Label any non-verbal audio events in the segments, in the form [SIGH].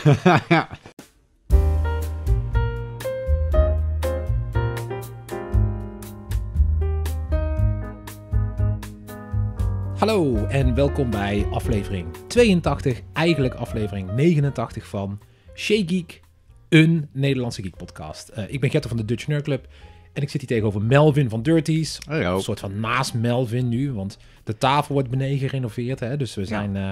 [LAUGHS] Hallo en welkom bij aflevering 82, eigenlijk aflevering 89 van Shea Geek, een Nederlandse geek podcast. Eh, ik ben Getter van de Dutch Nerd Club en ik zit hier tegenover Melvin van Dirties. Een soort van naast Melvin nu, want de tafel wordt beneden gerenoveerd. Hè? Dus we zijn eh,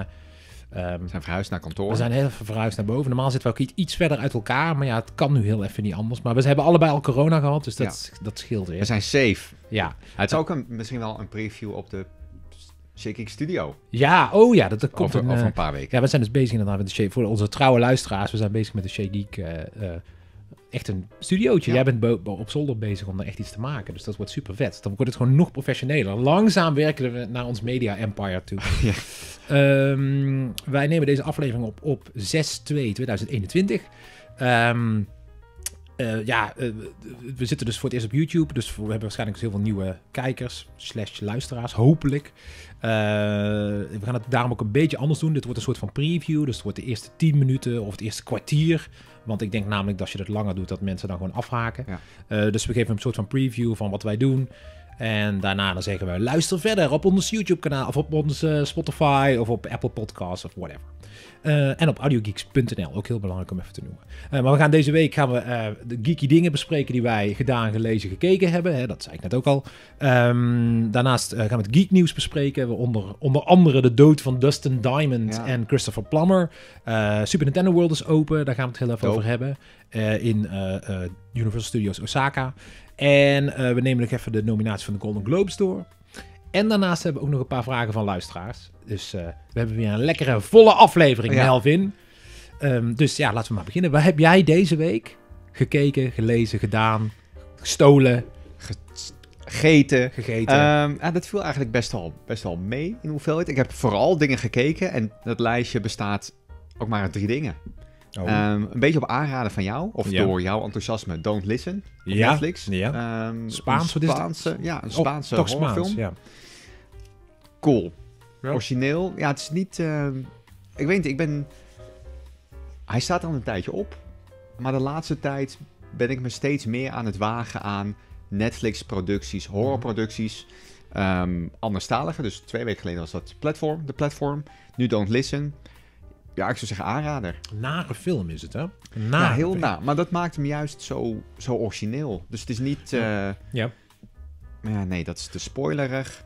Ehm, we zijn verhuisd naar kantoor. We zijn heel verhuisd naar boven. Normaal zitten we ook iets verder uit elkaar. Maar ja, het kan nu heel even niet anders. Maar we hebben allebei al corona gehad, dus dat, dat scheelt weer. We zijn safe. Ja. Het is ook een, misschien wel een preview op de Shaking Studio. Ja, oh ja, dat, komt over, een, over eh, een paar weken. Ja, we zijn dus bezig inderdaad met de Shake. Voor onze trouwe luisteraars, we zijn bezig met de Shake Geek... Eh, eh, echt een studiootje. Jij bent op zolder bezig om daar echt iets te maken. Dus dat wordt super vet. Dan wordt het gewoon nog professioneler. Langzaam werken we naar ons media empire toe. [LAUGHS] Ehm, wij nemen deze aflevering op op 6-2-2021. Ehm, eh, ja, eh, we zitten dus voor het eerst op YouTube. Dus we hebben waarschijnlijk dus heel veel nieuwe kijkers slash luisteraars, hopelijk. Eh, we gaan het daarom ook een beetje anders doen. Dit wordt een soort van preview. Dus het wordt de eerste 10 minuten of het eerste kwartier want ik denk namelijk dat als je dat langer doet, dat mensen dan gewoon afhaken. Eh, dus we geven een soort van preview van wat wij doen. En daarna dan zeggen we, luister verder op ons YouTube-kanaal of op ons eh, Spotify of op Apple Podcasts of whatever. Eh, en op audiogeeks.nl, ook heel belangrijk om even te noemen. Eh, maar we gaan deze week gaan we, eh, de geeky dingen bespreken die wij gedaan, gelezen, gekeken hebben. Hè, dat zei ik net ook al. Ehm, daarnaast gaan we het geeknieuws bespreken. We onder, onder andere de dood van Dustin Diamond en Christopher Plummer. Super Nintendo World is open, daar gaan we het heel even over hebben. in Universal Studios Osaka. En we nemen nog even de nominatie van de Golden Globes door. En daarnaast hebben we ook nog een paar vragen van luisteraars. Dus eh, we hebben weer een lekkere volle aflevering, ja. Melvin. Um, dus ja, laten we maar beginnen. Wat heb jij deze week gekeken, gelezen, gedaan, gestolen? Gegeten. Gegeten. Ehm, ja, dat viel eigenlijk best wel, best wel mee in hoeveelheid. Ik heb vooral dingen gekeken en dat lijstje bestaat ook maar uit drie dingen. Oh. Ehm, een beetje op aanraden van jou, of door jouw enthousiasme, Don't Listen, op Netflix. Ja. Um, Spaans, Spaanse, ja, een oh, Spaanse horrorfilm. ja cool. Origineel. Ja, het is niet... Ehm, ik weet niet, ik ben... Hij staat al een tijdje op. Maar de laatste tijd ben ik me steeds meer aan het wagen aan Netflix-producties, mhm. horrorproducties. anders ehm, anderstalige, dus twee weken geleden was dat platform, de platform. Nu Don't Listen. Ja, ik zou zeggen aanrader. Nare film is het, hè? Nare ja, heel na. Maar dat maakt hem juist zo, zo origineel. Dus het is niet... ja. Eh, ja. nee, dat is te spoilerig.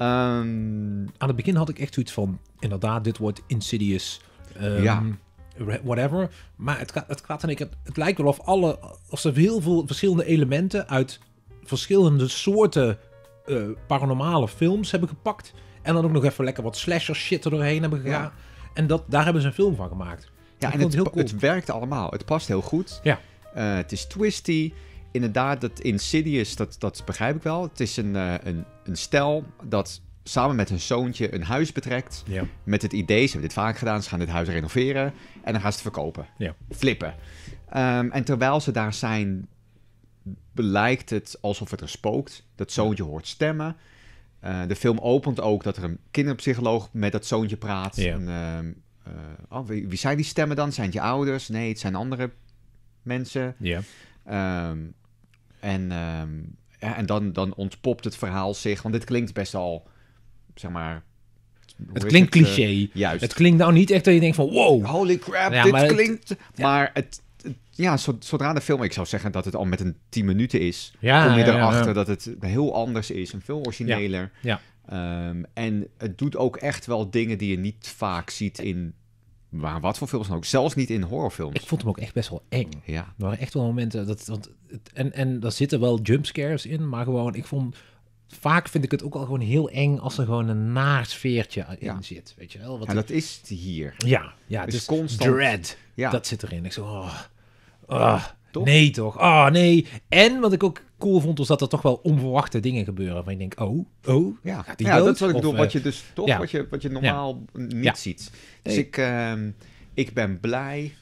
Ehm, Aan het begin had ik echt zoiets van, inderdaad, dit wordt insidious. Ehm, ja. Whatever. Maar het, het en ik, het, lijkt wel of alle, als heel veel verschillende elementen uit verschillende soorten eh, paranormale films hebben gepakt. En dan ook nog even lekker wat slasher shit er doorheen hebben gegaan. En dat, daar hebben ze een film van gemaakt. Ja, en het, het, werkt allemaal. Het past heel goed. Ja. Eh, het is twisty inderdaad, dat Insidious, dat, dat begrijp ik wel. Het is een, uh, een, een stel dat samen met hun zoontje een huis betrekt. Ja. Met het idee, ze hebben dit vaak gedaan, ze gaan dit huis renoveren. En dan gaan ze het verkopen. Ja. Flippen. Ehm, en terwijl ze daar zijn, lijkt het alsof het er spookt. Dat zoontje hoort stemmen. Eh, de film opent ook dat er een kinderpsycholoog met dat zoontje praat. Ja. En, ehm, eh, oh, wie, wie, zijn die stemmen dan? Zijn het je ouders? Nee, het zijn andere mensen. Ja. Ehm, en, ehm, ja, en dan, dan ontpopt het verhaal zich. Want dit klinkt best al, zeg maar, het klinkt eh, cliché. juist. Het klinkt nou niet echt dat je denkt van wow. Holy crap, ja, dit klinkt... Maar het, ja, zodra de film... Ik zou zeggen dat het al met een 10 minuten is. Ja, kom je erachter dat het heel anders is. En veel origineler. Ja. Ehm, en het doet ook echt wel dingen die je niet vaak ziet in... wat voor films dan ook. Zelfs niet in horrorfilms. Ik vond hem ook echt best wel eng. Ja. Er waren echt wel momenten dat... Want en, en daar zitten wel jumpscares in, maar gewoon, ik vond vaak vind ik het ook al gewoon heel eng als er gewoon een naarsfeertje in zit. Weet je wel? Wat ja, dat is hier. Ja, ja dus het is constant. Dread. Dat zit erin. Ik zo, oh, ah, nee toch? Oh, nee. En wat ik ook cool vond, was dat er toch wel onverwachte dingen gebeuren. Waar je denkt, oh, oh, ja. gaat die Ja, dat is wat ik bedoel. Wat eh, je dus toch, wat, je, wat je normaal niet ziet. Dus ik, ehm, ik ben blij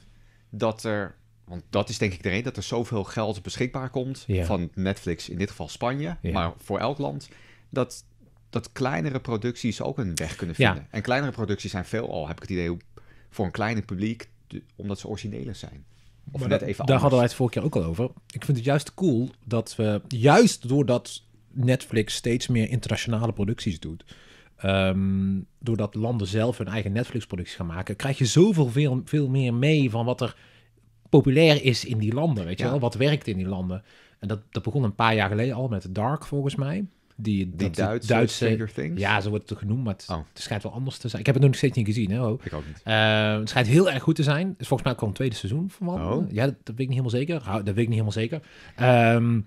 dat er want dat is denk ik de reden dat er zoveel geld beschikbaar komt van Netflix, in dit geval Spanje, maar voor elk land, dat, dat kleinere producties ook een weg kunnen vinden. Ja. En kleinere producties zijn veelal, heb ik het idee, voor een kleiner publiek, omdat ze origineler zijn. Of net even Daar hadden wij het vorig jaar ook al over. Ik vind het juist cool dat we, juist doordat Netflix steeds meer internationale producties doet, ehm, doordat landen zelf hun eigen Netflix-producties gaan maken, krijg je zoveel veel, veel meer mee van wat er populair is in die landen, weet je wel? Wat werkt in die landen? En dat, dat begon een paar jaar geleden al met Dark, volgens mij. Die, die Duitse, Duitse Things? Ja, zo wordt het genoemd, maar oh. het, schijnt wel anders te zijn. Ik heb het nog steeds niet gezien. Hè, Ik ook niet. Eh, het schijnt heel erg goed te zijn. Dus volgens mij kwam een tweede seizoen van. Oh. Ja, dat, weet ik niet helemaal zeker. dat weet ik niet helemaal zeker. Ehm,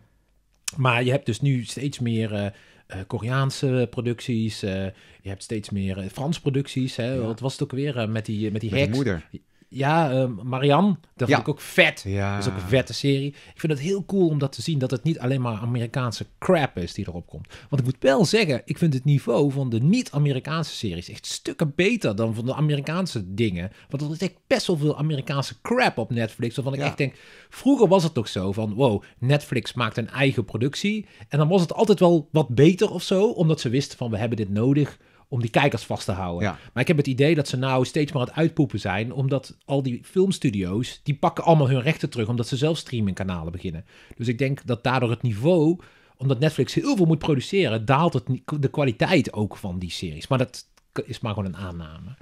maar je hebt dus nu steeds meer... Eh, eh, Koreaanse producties. je hebt steeds meer Frans producties. Hè? Wat was het ook weer met die, uh, met die heks? moeder. Ja, uh, Marianne, dat vind ik ook vet. Ja. Dat is ook een vette serie. Ik vind het heel cool om dat te zien, dat het niet alleen maar Amerikaanse crap is die erop komt. Want ik moet wel zeggen, ik vind het niveau van de niet-Amerikaanse series echt stukken beter dan van de Amerikaanse dingen. Want er is echt best wel veel Amerikaanse crap op Netflix, waarvan ik echt denk, vroeger was het toch zo van, wow, Netflix maakt een eigen productie. En dan was het altijd wel wat beter of zo, omdat ze wisten van, we hebben dit nodig om die kijkers vast te houden. Maar ik heb het idee dat ze nou steeds maar aan het uitpoepen zijn, omdat al die filmstudio's, die pakken allemaal hun rechten terug, omdat ze zelf streamingkanalen beginnen. Dus ik denk dat daardoor het niveau, omdat Netflix heel veel moet produceren, daalt het, de kwaliteit ook van die series. Maar dat is maar gewoon een aanname.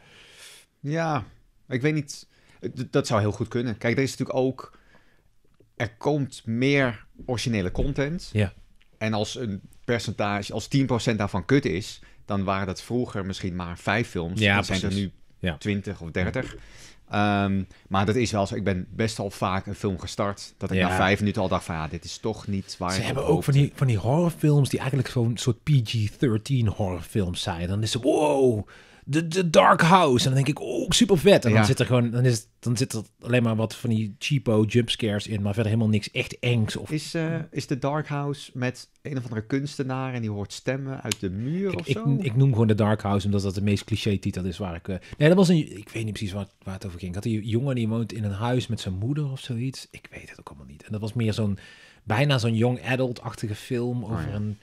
Ja, ik weet niet. Dat zou heel goed kunnen. Kijk, er is natuurlijk ook. Er komt meer originele content. Ja. En als een percentage, als 10% daarvan kut is, dan waren dat vroeger misschien maar vijf films. Ja, zijn er nu twintig of dertig. Ehm, maar dat is wel zo. Ik ben best al vaak een film gestart. Dat ik na vijf minuten al dacht van ja, dit is toch niet waar. Ze hebben ook van die, van die horrorfilms die eigenlijk zo'n soort PG-13 horrorfilms zijn. Dan is ze wow, de, de Dark House. En dan denk ik, oh, super vet. En dan zit er gewoon, dan, is, dan zit er alleen maar wat van die cheapo jumpscares in, maar verder helemaal niks echt engs. Of... Is, uh, is de Dark House met een of andere kunstenaar en die hoort stemmen uit de muur ik, of zo? Ik, ik, noem gewoon de Dark House omdat dat de meest cliché titel is waar ik... Eh, nee, dat was een... Ik weet niet precies waar, waar het over ging. Ik had een jongen die woont in een huis met zijn moeder of zoiets. Ik weet het ook allemaal niet. En dat was meer zo'n... Bijna zo'n young adult-achtige film oh over een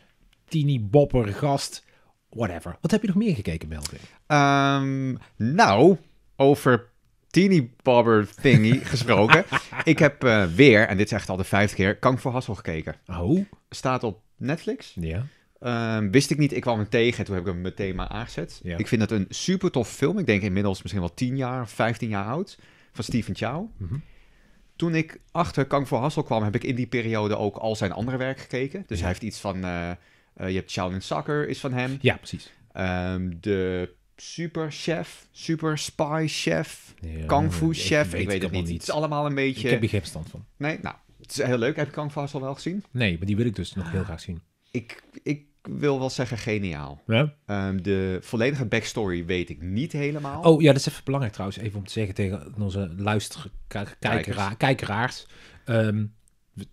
teeny bopper gast whatever. Wat heb je nog meer gekeken, Melvin? Ehm, nou, over teeny bobber thingy [LAUGHS] gesproken. ik heb eh, weer, en dit is echt al de vijfde keer, Kang voor Hassel gekeken. Oh. Staat op Netflix. Ja. Ehm, wist ik niet, ik kwam hem tegen en toen heb ik hem meteen maar aangezet. Ja. Ik vind dat een super tof film. Ik denk inmiddels misschien wel tien jaar, 15 jaar oud. Van Steven Chow. Mhm. Toen ik achter Kang voor Hassel kwam, heb ik in die periode ook al zijn andere werk gekeken. Dus hij heeft iets van... Eh, eh, je hebt Shaolin Soccer is van hem. Ja, precies. Ehm, de super chef, super spy chef, ja, chef. Ik weet, ik het niet. Het is allemaal een beetje... Ik heb hier geen verstand van. Nee, nou, het is heel leuk. Heb je kung al wel gezien? Nee, maar die wil ik dus nog heel graag zien. Ik, ik wil wel zeggen geniaal. Ehm, de volledige backstory weet ik niet helemaal. Oh ja, dat is even belangrijk trouwens. Even om te zeggen tegen onze luisterkijkeraars. Kijkeraars. Ehm,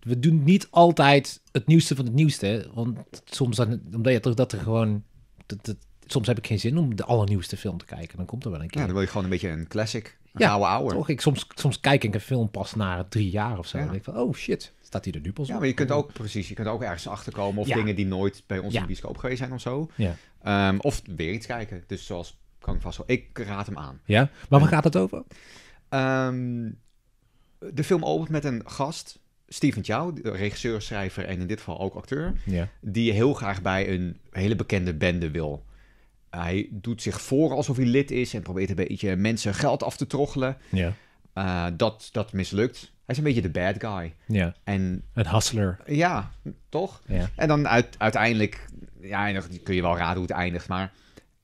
we doen niet altijd het nieuwste van het nieuwste. Want soms, dan, omdat je toch dat er gewoon. Dat, soms heb ik geen zin om de allernieuwste film te kijken. Dan komt er wel een keer. Ja, dan wil je gewoon een beetje een classic. Een ja, oude ouwe. Toch? Ik, soms, soms kijk ik een film pas na drie jaar of zo. En denk ik van, oh shit, staat hier de nu pas Ja, maar je kunt oh. ook, precies, je kunt ook ergens achterkomen. Of dingen die nooit bij ons in de bioscoop geweest zijn of zo. Ja. Ehm, of weer iets kijken. Dus zoals kan ik vast wel. Ik raad hem aan. Ja, maar waar gaat het over? Ehm, de film opent met een gast Steven Chow, regisseur, schrijver en in dit geval ook acteur, die heel graag bij een hele bekende bende wil. Hij doet zich voor alsof hij lid is en probeert een beetje mensen geld af te troggelen. Ja. Eh, dat, dat mislukt. Hij is een beetje de bad guy. Ja. En, een hustler. Ja, toch? En dan uiteindelijk, ja, kun je wel raden hoe het eindigt, maar...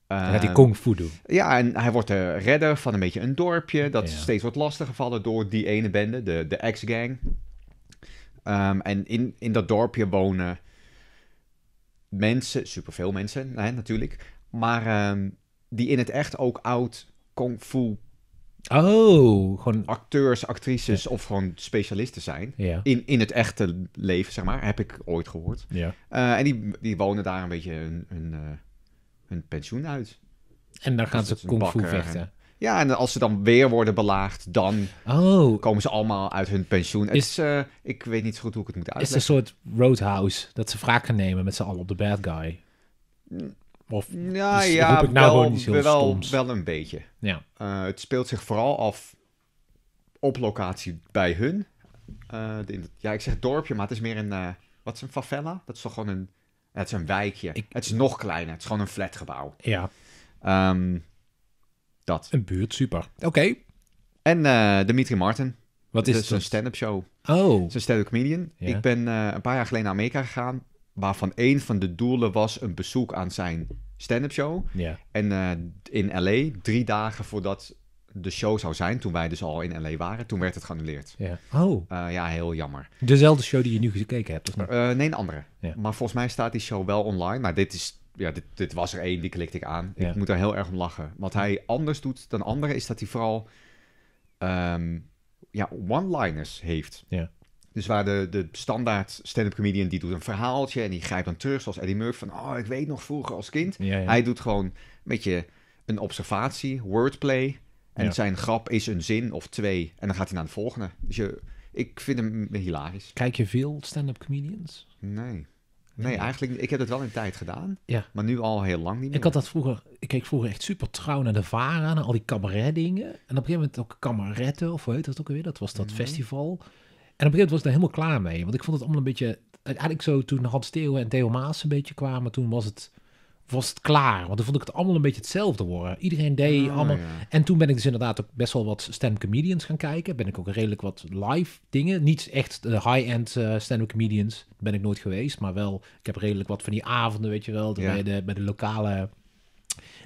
Uh, dan hij eh, kung fu doen. Ja, en hij wordt de redder van een beetje een dorpje. Dat steeds wordt lastiggevallen door die ene bende, de, de ex-gang. Ehm, en in, in dat dorpje wonen mensen, superveel mensen hè, natuurlijk, maar ehm, die in het echt ook oud kung fu Oh, gewoon... Acteurs, actrices of gewoon specialisten zijn. In, in het echte leven, zeg maar, heb ik ooit gehoord. Ja. Eh, en die, die wonen daar een beetje hun, hun, eh, hun pensioen uit. En daar gaan ze kung vechten. Ja, en als ze dan weer worden belaagd, dan oh. komen ze allemaal uit hun pensioen. Is, het is, eh, ik weet niet zo goed hoe ik het moet uitleggen. Is een soort roadhouse dat ze wraak nemen met z'n allen op de bad guy? Mm. Of nou ja, ja, nou wel, wel, wel een beetje. Ja. Eh, het speelt zich vooral af op locatie bij hun. Eh, ja, ik zeg dorpje, maar het is meer een... wat is een favela? Dat is toch gewoon een... Het is een wijkje. Ik, het is nog kleiner. Het is gewoon een flatgebouw. Ja. Ehm, dat. Een buurt, super. Oké. En uh, eh, Dimitri Martin. Wat is het? Dus een stand-up show. Oh. Zijn stand-up comedian. Ik ben eh, een paar jaar geleden naar Amerika gegaan, waarvan een van de doelen was een bezoek aan zijn stand-up show. Ja. En eh, in LA, drie dagen voordat de show zou zijn, toen wij dus al in LA waren, toen werd het geannuleerd. Ja. Oh. ja, heel jammer. Dezelfde show die je nu gekeken hebt, of niet? nee, een andere. Maar volgens mij staat die show wel online. Maar dit is ja, dit, dit was er één, die klikte ik aan. Ik ja. moet daar heel erg om lachen. Wat hij anders doet dan anderen is dat hij vooral ehm, ja, one-liners heeft. Ja. Dus waar de, de standaard stand-up comedian die doet een verhaaltje en die grijpt dan terug, zoals Eddie Murphy van, oh, ik weet nog vroeger als kind. Hij doet gewoon een beetje een observatie, wordplay. En zijn grap is een zin of twee. En dan gaat hij naar de volgende. Dus je, ik vind hem hilarisch. Kijk je veel stand-up comedians? Nee. Nee, mm. eigenlijk Ik heb het wel in tijd gedaan. Ja. Maar nu al heel lang niet meer. Ik had dat vroeger... Ik keek vroeger echt super trouw naar de varen naar al die cabaret dingen. En op een gegeven moment ook cabaretten of hoe heet dat ook alweer? Dat was dat mhm. festival. En op een gegeven moment was ik daar helemaal klaar mee. Want ik vond het allemaal een beetje... Eigenlijk zo toen Hans Theo en Theo Maas een beetje kwamen, toen was het was het klaar. Want dan vond ik het allemaal een beetje hetzelfde worden. Iedereen deed ah, allemaal. En toen ben ik dus inderdaad ook best wel wat stand comedians gaan kijken. Ben ik ook redelijk wat live dingen. Niet echt de eh, high-end uh, eh, stand comedians. Ben ik nooit geweest. Maar wel, ik heb redelijk wat van die avonden, weet je wel. Bij, de, bij de lokale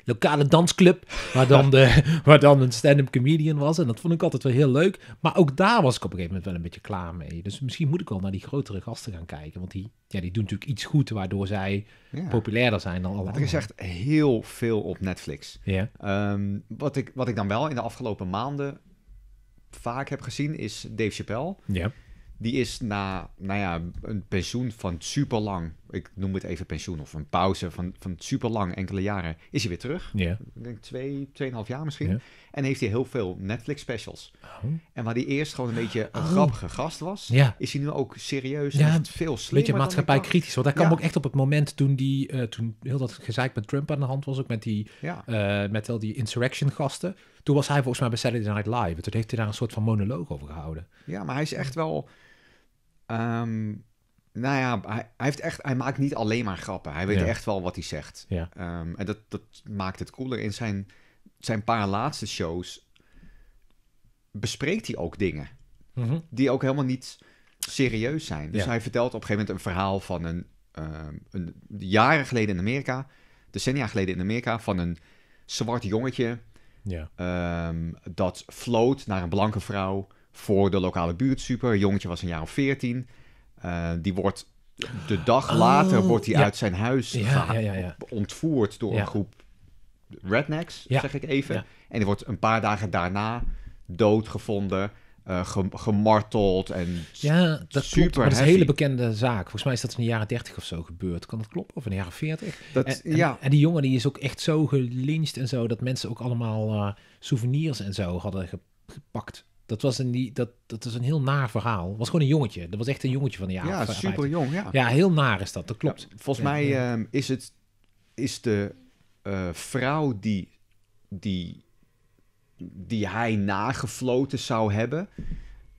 lokale dansclub. Waar dan, de, [LAUGHS] waar dan een stand-up comedian was. En dat vond ik altijd wel heel leuk. Maar ook daar was ik op een gegeven moment wel een beetje klaar mee. Dus misschien moet ik wel naar die grotere gasten gaan kijken. Want die, ja, die doen natuurlijk iets goed waardoor zij populairder zijn dan alle Er is echt heel veel op Netflix. Ja. Ehm, wat, ik, wat ik dan wel in de afgelopen maanden vaak heb gezien is Dave Chappelle. Ja. Die is na nou ja, een pensioen van super lang ik noem het even pensioen of een pauze van, van super lang, enkele jaren, is hij weer terug. Ja. Ik denk twee, tweeënhalf jaar misschien. En heeft hij heel veel Netflix specials. Oh. En waar hij eerst gewoon een beetje een oh. grappige gast was, ja. is hij nu ook serieus ja, en veel slimmer. Beetje maatschappij kritisch. Want daar kwam ook echt op het moment toen die, eh, toen heel dat gezeik met Trump aan de hand was, ook met die, ja. Eh, met al die insurrection gasten. Toen was hij volgens mij bij Saturday Night Live. toen heeft hij daar een soort van monoloog over gehouden. Ja, maar hij is echt wel... Ehm, nou ja, hij, hij, heeft echt, hij maakt niet alleen maar grappen. Hij weet echt wel wat hij zegt. Ehm, en dat, dat maakt het cooler. In zijn, zijn paar laatste shows bespreekt hij ook dingen mhm. die ook helemaal niet serieus zijn. Dus hij vertelt op een gegeven moment een verhaal van een, ehm, een jaren geleden in Amerika, decennia geleden in Amerika, van een zwart jongetje ja. Ehm, dat floot naar een blanke vrouw voor de lokale buurtsuper. Een jongetje was een jaar of veertien. Eh, die wordt de dag later oh, wordt hij uit zijn huis ja, ontvoerd door een groep rednecks, zeg ik even. En die wordt een paar dagen daarna doodgevonden. Uh, gemarteld en ja, dat super dat is een hele bekende zaak. Volgens mij is dat in de jaren 30 of zo gebeurd. Kan dat kloppen? Of in de jaren 40? en, die jongen die is ook echt zo gelincht en zo dat mensen ook allemaal uh, souvenirs en zo hadden gepakt dat was, een, die, dat, dat is een heel naar verhaal. Het was gewoon een jongetje. Dat was echt een jongetje van de jaren. Ja, super jong. Ja. ja, heel naar is dat. Dat klopt. volgens mij ehm, is, het, is de eh, vrouw die, die, die hij nagefloten zou hebben,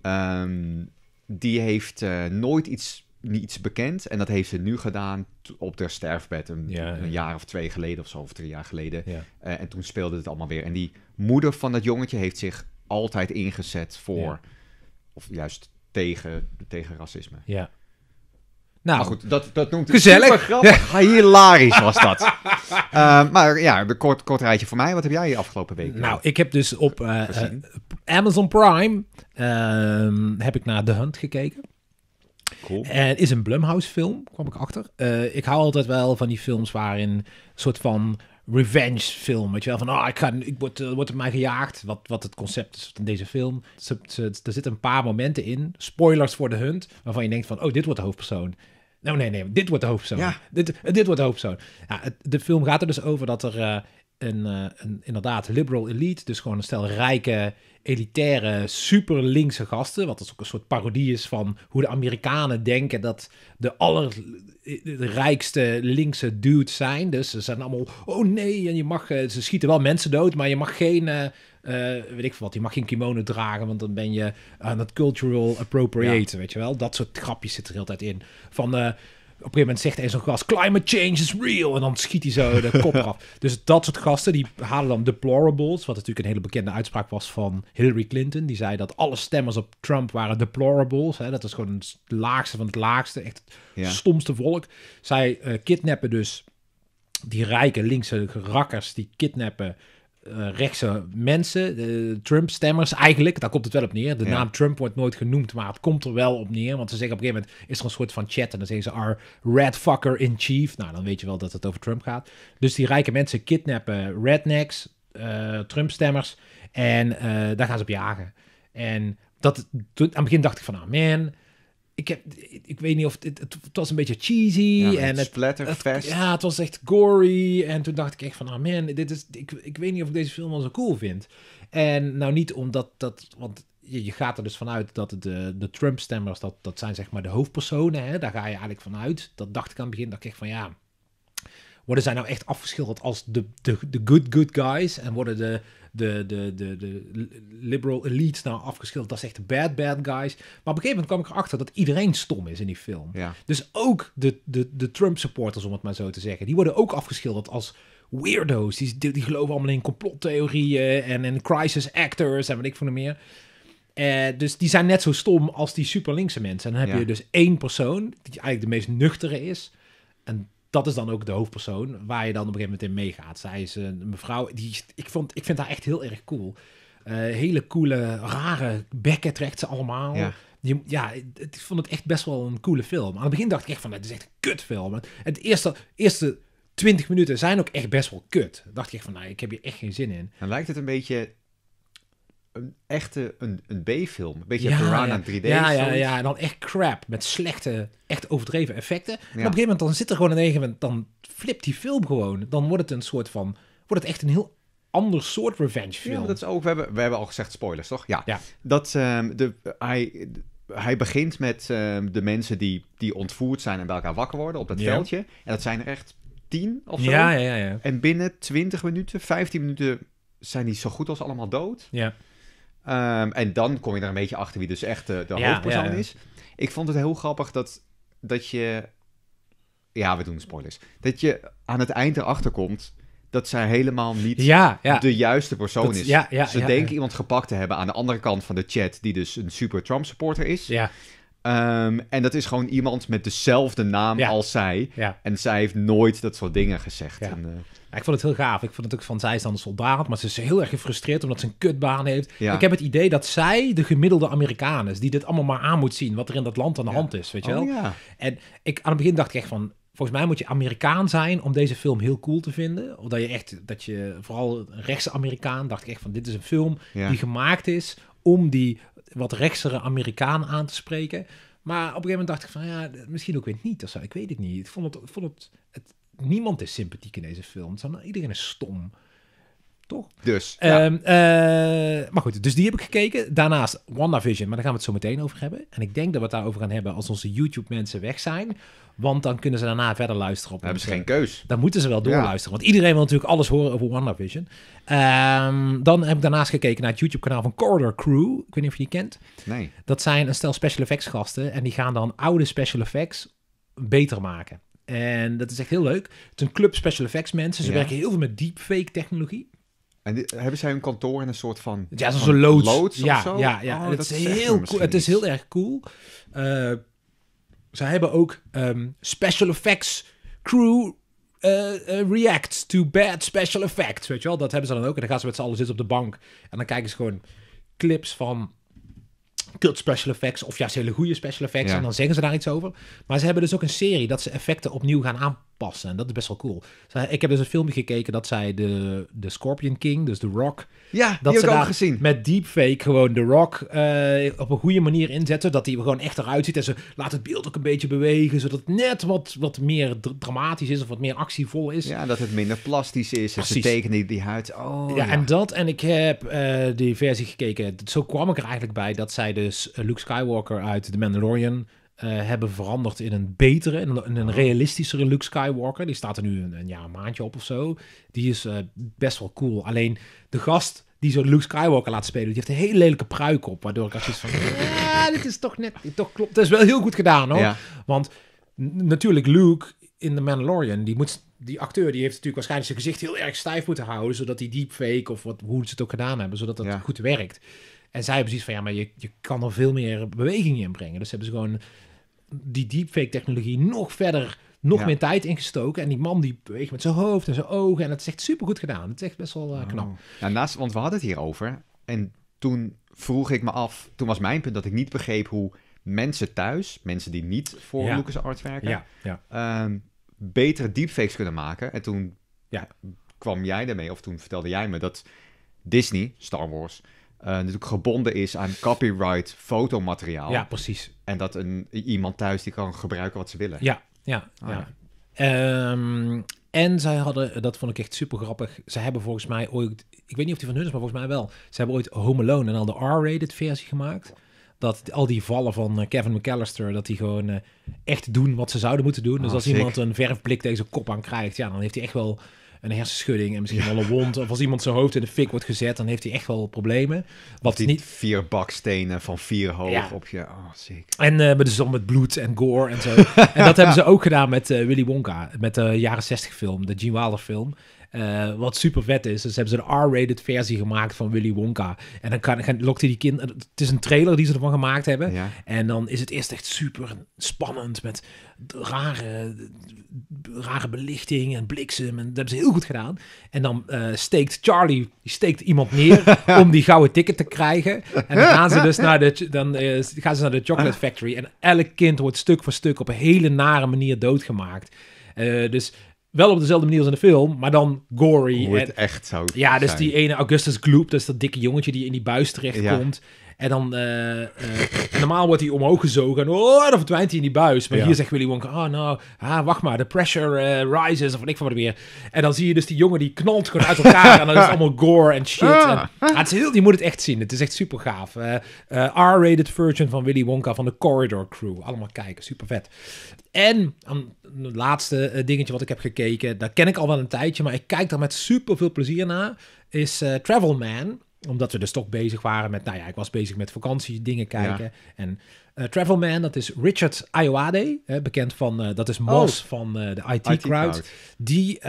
ehm, die heeft eh, nooit iets, iets bekend. En dat heeft ze nu gedaan op haar sterfbed. Een, een jaar of twee geleden of zo, of drie jaar geleden. Eh, en toen speelde het allemaal weer. En die moeder van dat jongetje heeft zich altijd ingezet voor, of juist tegen, tegen racisme. Ja. Nou, nou goed, dat, dat noemt gezellig. grappig. Hilarisch was dat. [LAUGHS] Eh, maar ja, een kort, kort rijtje voor mij. Wat heb jij afgelopen week? Nou, ik heb dus op eh, eh, Amazon Prime ehm, heb ik naar The Hunt gekeken. Cool. En is een Blumhouse film, kwam ik achter. ik hou altijd wel van die films waarin een soort van revenge film. Weet je wel, van ah, ik, ga, ik word, uh, wordt mij gejaagd. Wat, wat het concept is van deze film. Ze, er zitten een paar momenten in, spoilers voor de hunt, waarvan je denkt van, oh, dit wordt de hoofdpersoon. Nou, nee, nee, dit wordt de hoofdpersoon. Ja. Dit, dit wordt de hoofdpersoon. Ja, de film gaat er dus over dat er eh, een, eh, een, inderdaad liberal elite, dus gewoon een stel rijke, elitaire, super linkse gasten. Wat dus ook een soort parodie is van hoe de Amerikanen denken dat de allerrijkste linkse dudes zijn. Dus ze zijn allemaal, oh nee, en je mag, eh, ze schieten wel mensen dood, maar je mag geen, eh, weet ik veel wat, je mag geen kimono dragen, want dan ben je aan het cultural appropriaten, weet je wel. Dat soort grapjes zitten er heel tijd in. Van... Uh, een gegeven moment zegt eens zo'n gast: Climate change is real. En dan schiet hij zo de kop [LAUGHS] af. Dus dat soort gasten die halen dan deplorables. Wat natuurlijk een hele bekende uitspraak was van Hillary Clinton. Die zei dat alle stemmers op Trump waren deplorables. Hè? Dat is gewoon het laagste van het laagste. Echt het stomste volk. Zij eh, kidnappen dus die rijke linkse rakkers. Die kidnappen eh, rechtse mensen, Trump-stemmers eigenlijk, daar komt het wel op neer. De naam Trump wordt nooit genoemd, maar het komt er wel op neer. Want ze zeggen op een gegeven moment is er een soort van chat en dan zeggen ze our red fucker in chief. Nou, dan weet je wel dat het over Trump gaat. Dus die rijke mensen kidnappen rednecks, eh, Trump-stemmers en eh, daar gaan ze op jagen. En dat, aan het begin dacht ik van, ah man, ik, heb, ik weet niet of het, het, was een beetje cheesy en het, splatterfest. ja, het was echt gory en toen dacht ik echt van, ah man, dit is, ik, ik weet niet of ik deze film wel zo cool vind. En nou niet omdat dat, want je, gaat er dus vanuit dat de, de Trump-stemmers, dat, dat zijn zeg maar de hoofdpersonen, hè? daar ga je eigenlijk vanuit. Dat dacht ik aan het begin, dat ik echt van ja, worden zij nou echt afgeschilderd als de, de, de good, good guys en worden de de, de, de, de liberal elite nou afgeschilderd. Dat echt de bad, bad guys. Maar op een gegeven moment kwam ik erachter dat iedereen stom is in die film. Ja. Dus ook de, de, de Trump-supporters, om het maar zo te zeggen, die worden ook afgeschilderd als weirdo's. Die, die, die geloven allemaal in complottheorieën en, en crisis actors en wat ik van meer. Uh, dus die zijn net zo stom als die superlinkse mensen. En dan heb je dus één persoon, die eigenlijk de meest nuchtere is. En dat is dan ook de hoofdpersoon waar je dan op een gegeven moment in meegaat. Zij is een mevrouw, die, ik, vond, ik vind haar echt heel erg cool. Eh, hele coole, rare bekken trekt ze allemaal. Ja. ja, ik vond het echt best wel een coole film. Aan het begin dacht ik echt van, dit is echt een kutfilm. En het eerste, eerste 20 minuten zijn ook echt best wel kut. dacht ik echt van, nou, ik heb hier echt geen zin in. Dan lijkt het een beetje een echte een, een B-film. Een beetje ja, Piranha 3D. Ja, ja, ja, en dan echt crap met slechte, echt overdreven effecten. En op een gegeven moment dan zit er gewoon een gegeven moment, dan flipt die film gewoon. Dan wordt het een soort van, wordt het echt een heel ander soort revenge film. dat is ook, we hebben, we hebben al gezegd spoilers, toch? Ja. Dat, um, de, hij, hij begint met ehm, de mensen die, die ontvoerd zijn en bij elkaar wakker worden op dat veldje. En dat zijn er echt tien of zo. Ja, ja, ja. En binnen 20 minuten, 15 minuten zijn die zo goed als allemaal dood. Ja. Ehm, en dan kom je er een beetje achter wie dus echt de, hoofdpersoon is. Ik vond het heel grappig dat, dat je... Ja, we doen spoilers. Dat je aan het eind erachter komt dat zij helemaal niet de juiste persoon is. Ze denken iemand gepakt te hebben aan de andere kant van de chat, die dus een super Trump supporter is. Ja. Ehm, en dat is gewoon iemand met dezelfde naam als zij. En zij heeft nooit dat soort dingen gezegd. En, eh, ik vond het heel gaaf. Ik vond het ook van, zij is dan een soldaat, maar ze is heel erg gefrustreerd omdat ze een kutbaan heeft. Ik heb het idee dat zij de gemiddelde Amerikaan is, die dit allemaal maar aan moet zien, wat er in dat land aan de hand is, weet je oh, wel? en ik, aan het begin dacht ik echt van, volgens mij moet je Amerikaan zijn om deze film heel cool te vinden. Of dat je echt, dat je vooral rechts-Amerikaan, dacht ik echt van, dit is een film die gemaakt is om die wat rechtsere Amerikaan aan te spreken. Maar op een gegeven moment dacht ik van ja, misschien ook weer niet. Of Ik weet het niet. Ik vond het, vond het, het niemand is sympathiek in deze film. Iedereen is stom. Toch? Dus. Ehm, eh, maar goed, dus die heb ik gekeken. Daarnaast WandaVision, maar daar gaan we het zo meteen over hebben. En ik denk dat we het daarover gaan hebben als onze YouTube-mensen weg zijn. Want dan kunnen ze daarna verder luisteren. Op hebben ze geen keus. Dan moeten ze wel doorluisteren. Want iedereen wil natuurlijk alles horen over WandaVision. Um, dan heb ik daarnaast gekeken naar het YouTube-kanaal van Corridor Crew. Ik weet niet of je die kent. Nee. Dat zijn een stel special effects gasten. En die gaan dan oude special effects beter maken. En dat is echt heel leuk. Het is een club special effects mensen. Ze werken heel veel met deepfake technologie. En hebben zij een kantoor in een soort van... Ja, zo'n loods. loods ja, ja, ja, oh, dat, is, heel cool. Het is heel erg cool. Eh, ze hebben ook ehm, special effects crew uh, eh, eh, react to bad special effects. Weet je wel, dat hebben ze dan ook. En dan gaan ze met z'n allen zitten op de bank. En dan kijken ze gewoon clips van kut special effects. Of juist hele goede special effects. En dan zeggen ze daar iets over. Maar ze hebben dus ook een serie dat ze effecten opnieuw gaan aanpakken passen. En dat is best wel cool. Zij, ik heb dus een filmpje gekeken dat zij de, de Scorpion King, dus The Rock... Ja, dat ze daar met deepfake gewoon The Rock eh, op een goede manier inzetten. Dat hij gewoon echt eruit ziet. En ze laat het beeld ook een beetje bewegen, zodat het net wat, wat meer dramatisch is of wat meer actievol is. Ja, dat het minder plastisch is. Precies. Ze tekenen die, die huid. Oh, ja, en dat. En ik heb eh, die versie gekeken. Zo kwam ik er eigenlijk bij dat zij dus Luke Skywalker uit The Mandalorian eh, hebben veranderd in een betere, en een, oh. realistischere Luke Skywalker. Die staat er nu een, ja, een maandje op of zo. Die is eh, best wel cool. Alleen de gast die zo Luke Skywalker laat spelen, die heeft een heel lelijke pruik op. Waardoor ik als iets van, [LAUGHS] ja, dit is toch net, toch klopt. Dat is wel heel goed gedaan hoor. Want natuurlijk Luke in The Mandalorian, die moet die acteur die heeft natuurlijk waarschijnlijk zijn gezicht heel erg stijf moeten houden, zodat die deepfake of wat, hoe ze het ook gedaan hebben, zodat dat goed werkt. En zij hebben zoiets van, ja, maar je, je kan er veel meer beweging in brengen. Dus hebben ze gewoon die deepfake-technologie nog verder, nog meer tijd ingestoken. En die man die beweegt met zijn hoofd en zijn ogen. En dat is echt supergoed gedaan. Het is echt best wel eh, oh. knap. Ja, naast, want we hadden het hier over. En toen vroeg ik me af, toen was mijn punt dat ik niet begreep hoe mensen thuis, mensen die niet voor ja. LucasArts werken, ehm, betere deepfakes kunnen maken. En toen kwam jij daarmee, of toen vertelde jij me dat Disney, Star Wars, uh, natuurlijk gebonden is aan copyright fotomateriaal. Ja, precies. En dat een, iemand thuis die kan gebruiken wat ze willen. Ja, ja, ah, ja. Ehm, en zij hadden, dat vond ik echt super grappig, ze hebben volgens mij ooit, ik weet niet of die van hun is, maar volgens mij wel, ze hebben ooit Home Alone en al de R-rated versie gemaakt. Dat al die vallen van eh, Kevin McAllister, dat die gewoon eh, echt doen wat ze zouden moeten doen. dus ah, als iemand een verfblik tegen zijn kop aan krijgt, ja, dan heeft hij echt wel een hersenschudding en misschien wel een wond. Of als iemand zijn hoofd in de fik wordt gezet, dan heeft hij echt wel problemen. Wat die niet... vier bakstenen van vier hoog op je. Oh, En uh, de zon, met bloed en gore en zo. en dat [LAUGHS] hebben ze ook gedaan met eh, Willy Wonka, met de jaren 60 film, de Gene Wilder film. Eh, wat super vet is. Dus hebben ze een R-rated versie gemaakt van Willy Wonka. En dan kan, kan, lokt hij die kind. Het is een trailer die ze ervan gemaakt hebben. En dan is het eerst echt super spannend. Met rare, rare belichting en bliksem. En dat hebben ze heel goed gedaan. En dan eh, steekt Charlie steekt iemand neer [LAUGHS] om die gouden ticket te krijgen. En dan gaan ze dus naar de, dan, eh, gaan ze naar de Chocolate Factory. En elk kind wordt stuk voor stuk op een hele nare manier doodgemaakt. dus wel op dezelfde manier als in de film, maar dan gory. het en, echt zou Ja, dus die ene Augustus Gloop, dat is dat dikke jongetje die in die buis terechtkomt. komt. En dan eh, eh, normaal wordt hij omhoog gezogen en oh, dan verdwijnt hij in die buis. Maar hier zegt Willy Wonka, oh nou, ah, wacht maar, de pressure eh, rises of ik van wat meer. En dan zie je dus die jongen die knalt gewoon uit elkaar en dan is het allemaal gore en shit. En, ah. Ah, het is heel, je moet het echt zien, het is echt super gaaf. R-rated version van Willy Wonka van de Corridor Crew. Allemaal kijken, super vet. En het laatste dingetje wat ik heb gekeken, dat ken ik al wel een tijdje, maar ik kijk daar met super veel plezier naar, is Travel Man omdat we dus toch bezig waren met, nou ja, ik was bezig met vakantiedingen kijken. En eh, Travelman, dat is Richard Ayoade, bekend van, eh, dat is oh. Mos van eh, de IT-crowd. Die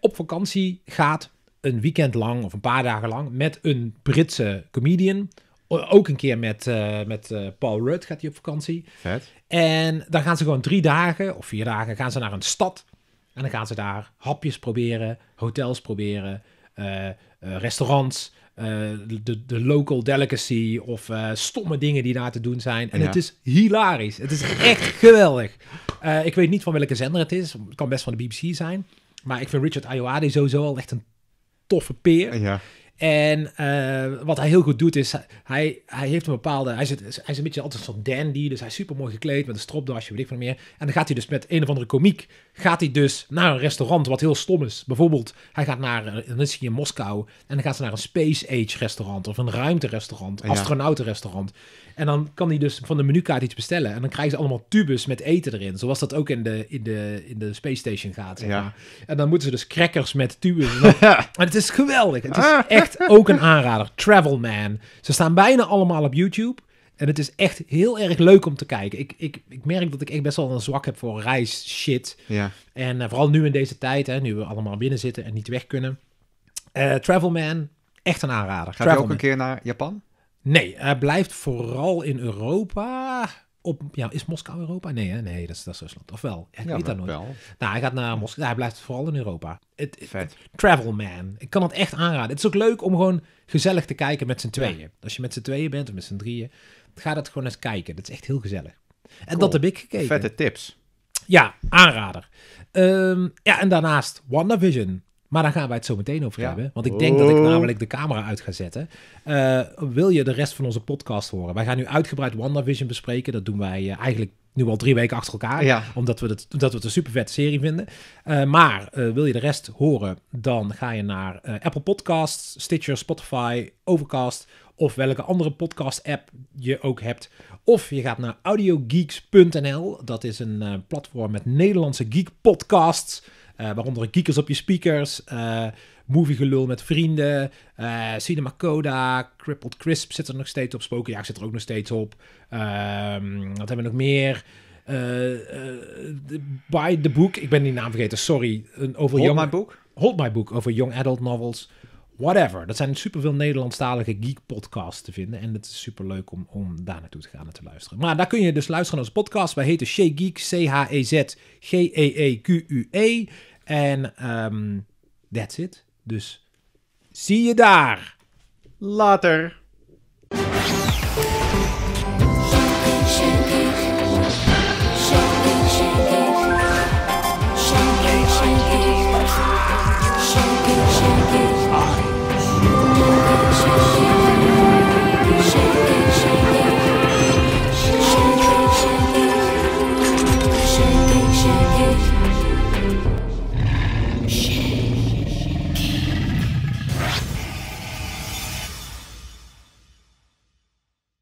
op vakantie gaat een weekend lang of een paar dagen lang met een Britse comedian. Ook een keer met, met Paul Rudd gaat hij op vakantie. Vet. En dan gaan ze gewoon drie dagen of vier dagen gaan ze naar een stad. En dan gaan ze daar hapjes proberen, hotels proberen, restaurants. Eh, de, de local delicacy of eh, stomme dingen die daar te doen zijn. En het is hilarisch. Het is echt geweldig. Eh, ik weet niet van welke zender het is. Het kan best van de BBC zijn. Maar ik vind Richard Ayoade sowieso al echt een toffe peer. Ja. En wat hij heel goed doet is, hij, hij heeft een bepaalde, hij, zit, hij is een beetje altijd zo'n dandy, dus hij is super mooi gekleed met een stropdasje, weet ik van meer. En dan gaat hij dus met een of andere komiek, gaat hij dus naar een restaurant wat heel stom is. Bijvoorbeeld, hij gaat naar, eh, dan is hij in Moskou en dan gaat ze naar een Space Age restaurant of een ruimterestaurant, ja. astronautenrestaurant. En dan kan hij dus van de menukaart iets bestellen en dan krijgen ze allemaal tubes met eten erin, zoals dat ook in de, in de, in de Space Station gaat. Zeg maar. En dan moeten ze dus crackers met tubus [LAUGHS] En, het is geweldig. Het is ah. echt ook een aanrader. Travel Man. Ze staan bijna allemaal op YouTube. En het is echt heel erg leuk om te kijken. Ik, ik, ik merk dat ik echt best wel een zwak heb voor reis shit. Ja. En eh, vooral nu in deze tijd, hè, nu we allemaal binnen zitten en niet weg kunnen. Eh, Travelman, echt een aanrader. Gaat je ook een keer naar Japan? Nee, hij blijft vooral in Europa. Op, ja, is Moskou Europa? Nee, hè? nee, dat is, dat is Rusland. Of wel? Ik ja, weet dat nooit. Wel. Nou, hij gaat naar Moskou. hij blijft vooral in Europa. Het, Vet. Travel man. Ik kan het echt aanraden. Het is ook leuk om gewoon gezellig te kijken met z'n tweeën. Als je met z'n tweeën bent of met z'n drieën ga dat gewoon eens kijken. Dat is echt heel gezellig. En dat heb ik gekeken. Vette tips. Ja, aanrader. Ehm, ja, en daarnaast WandaVision. Maar daar gaan wij het zo meteen over hebben. Want ik denk dat ik oh. namelijk de camera uit ga zetten. Eh, wil je de rest van onze podcast horen? Wij gaan nu uitgebreid WandaVision bespreken. Dat doen wij eh, eigenlijk nu al drie weken achter elkaar. Ja. Omdat, we het, omdat we het een super vette serie vinden. Eh, maar wil je de rest horen? Dan ga je naar Apple Podcasts, Stitcher, Spotify, Overcast of welke andere podcast-app je ook hebt. Of je gaat naar audiogeeks.nl. Dat is een eh, platform met Nederlandse geek-podcasts. Uh, eh, waaronder Geekers op je speakers, eh, Movie gelul met vrienden, uh, Cinema Coda, Crippled Crisp zit er nog steeds op, Spokenjaag zit er ook nog steeds op. Ehm, wat hebben we nog meer? By the Book, ik ben die naam vergeten, sorry. over Hold young, My Book? Hold My Book, over young adult novels whatever. Dat zijn superveel Nederlandstalige geek-podcasts te vinden. En het is superleuk om, om daar naartoe te gaan en te luisteren. Maar daar kun je dus luisteren naar onze podcast. Wij heten Shea Geek, C-H-E-Z, G-E-E-Q-U-E. E e. En ehm, that's it. Dus zie je daar. Later. Thank you.